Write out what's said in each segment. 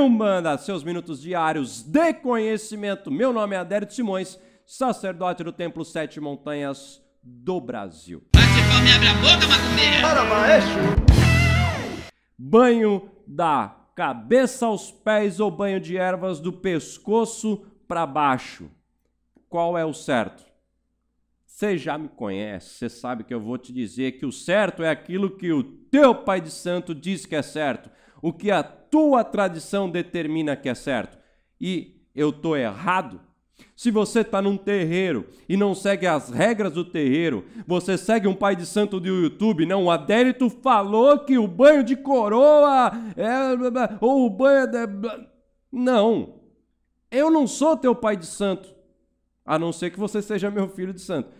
Umbanda, seus minutos diários de conhecimento. Meu nome é Adérito Simões, sacerdote do Templo Sete Montanhas do Brasil. Bate abre a boca, macumbeira! Para, maestro! Banho da cabeça aos pés ou banho de ervas do pescoço para baixo. Qual é o certo? Você já me conhece, você sabe que eu vou te dizer que o certo é aquilo que o teu Pai de Santo diz que é certo o que a tua tradição determina que é certo e eu estou errado. Se você está num terreiro e não segue as regras do terreiro, você segue um pai de santo do YouTube, não, o adérito falou que o banho de coroa é, ou o banho de... Não, eu não sou teu pai de santo, a não ser que você seja meu filho de santo.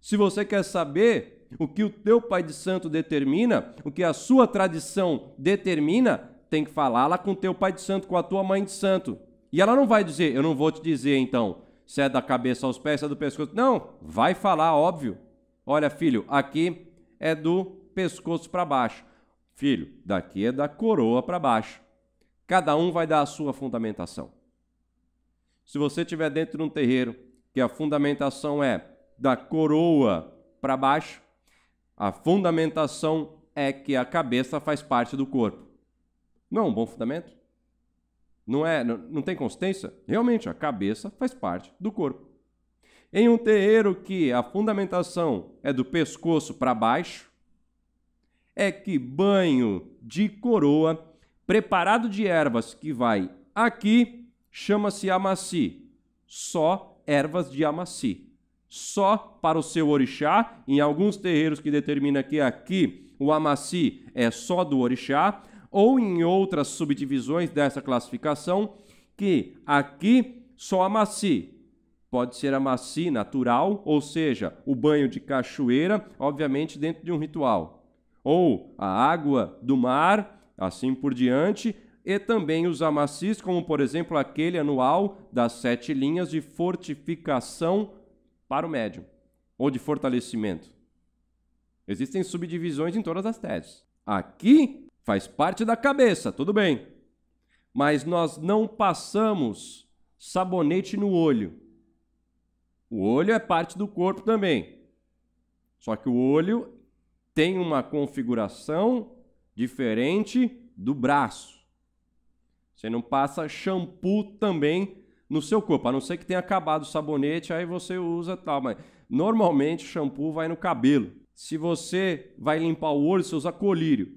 Se você quer saber o que o teu pai de santo determina, o que a sua tradição determina, tem que falar lá com o teu pai de santo, com a tua mãe de santo. E ela não vai dizer, eu não vou te dizer então, se é da cabeça aos pés, se é do pescoço. Não, vai falar, óbvio. Olha, filho, aqui é do pescoço para baixo. Filho, daqui é da coroa para baixo. Cada um vai dar a sua fundamentação. Se você estiver dentro de um terreiro que a fundamentação é da coroa para baixo, a fundamentação é que a cabeça faz parte do corpo. Não é um bom fundamento? Não é, não, não tem consistência? Realmente, a cabeça faz parte do corpo. Em um terreiro que a fundamentação é do pescoço para baixo, é que banho de coroa preparado de ervas que vai aqui chama-se amaci. Só ervas de amaci só para o seu orixá. Em alguns terreiros que determina que aqui o amaci é só do orixá, ou em outras subdivisões dessa classificação, que aqui só amaci. Pode ser amaci natural, ou seja, o banho de cachoeira, obviamente dentro de um ritual. Ou a água do mar, assim por diante, e também os amacis, como por exemplo aquele anual das sete linhas de fortificação para o médium ou de fortalecimento. Existem subdivisões em todas as teses. Aqui faz parte da cabeça, tudo bem. Mas nós não passamos sabonete no olho. O olho é parte do corpo também. Só que o olho tem uma configuração diferente do braço. Você não passa shampoo também no seu corpo, a não ser que tenha acabado o sabonete, aí você usa tal, mas normalmente o shampoo vai no cabelo. Se você vai limpar o olho, você usa colírio.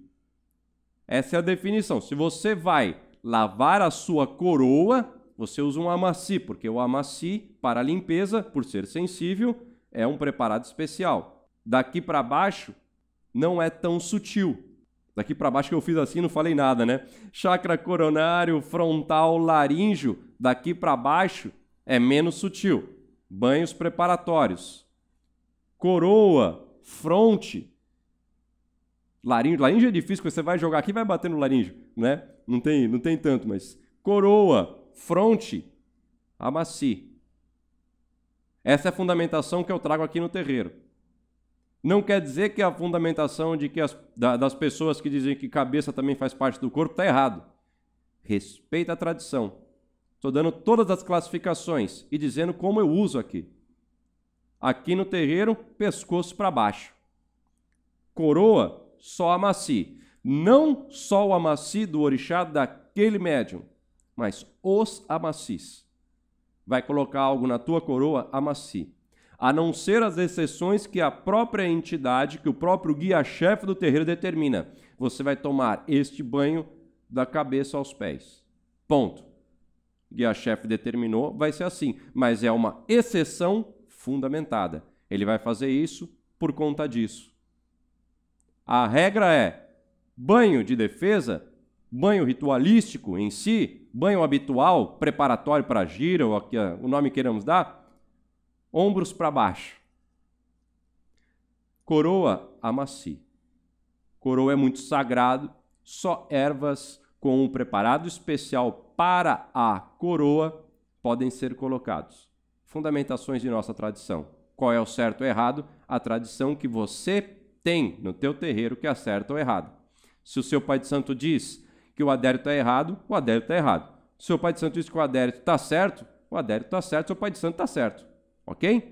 Essa é a definição. Se você vai lavar a sua coroa, você usa um amaci, porque o amaci, para limpeza, por ser sensível, é um preparado especial. Daqui para baixo, não é tão sutil. Daqui para baixo que eu fiz assim, não falei nada, né? Chakra coronário, frontal, laríngeo, daqui para baixo é menos sutil. Banhos preparatórios. Coroa, fronte. Laríngeo, laríngeo é difícil, você vai jogar aqui vai bater no laríngeo, né? Não tem, não tem tanto, mas coroa, fronte, amaci. Essa é a fundamentação que eu trago aqui no terreiro. Não quer dizer que a fundamentação de que as, da, das pessoas que dizem que cabeça também faz parte do corpo está errado. Respeita a tradição. Estou dando todas as classificações e dizendo como eu uso aqui. Aqui no terreiro, pescoço para baixo. Coroa, só amaci. Não só o amaci do orixá daquele médium, mas os amacis. Vai colocar algo na tua coroa, amaci a não ser as exceções que a própria entidade, que o próprio guia-chefe do terreiro determina. Você vai tomar este banho da cabeça aos pés. Ponto. Guia-chefe determinou, vai ser assim, mas é uma exceção fundamentada. Ele vai fazer isso por conta disso. A regra é banho de defesa, banho ritualístico em si, banho habitual, preparatório para a gira, ou o nome queiramos dar, ombros para baixo. Coroa amaci. Coroa é muito sagrado, só ervas com um preparado especial para a coroa podem ser colocados. Fundamentações de nossa tradição. Qual é o certo ou errado? A tradição que você tem no teu terreiro que é certo ou errado. Se o seu pai de santo diz que o adérito é errado, o adérito é errado. Se o seu pai de santo diz que o adérito está certo, o adérito está certo, seu pai de santo está certo ok?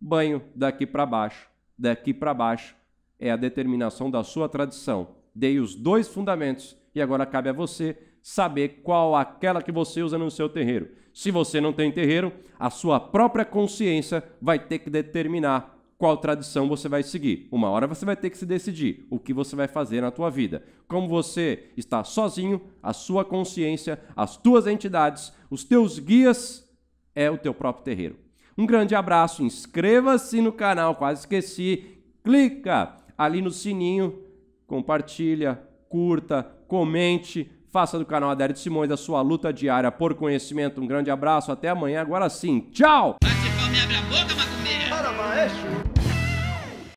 Banho daqui para baixo, daqui para baixo é a determinação da sua tradição. Dei os dois fundamentos e agora cabe a você saber qual aquela que você usa no seu terreiro. Se você não tem terreiro, a sua própria consciência vai ter que determinar qual tradição você vai seguir. Uma hora você vai ter que se decidir o que você vai fazer na tua vida. Como você está sozinho, a sua consciência, as tuas entidades, os teus guias é o teu próprio terreiro. Um grande abraço, inscreva-se no canal, quase esqueci. Clica ali no sininho, compartilha, curta, comente, faça do canal Adérito Simões a sua luta diária por conhecimento. Um grande abraço, até amanhã, agora sim, tchau! se for, me abre a boca,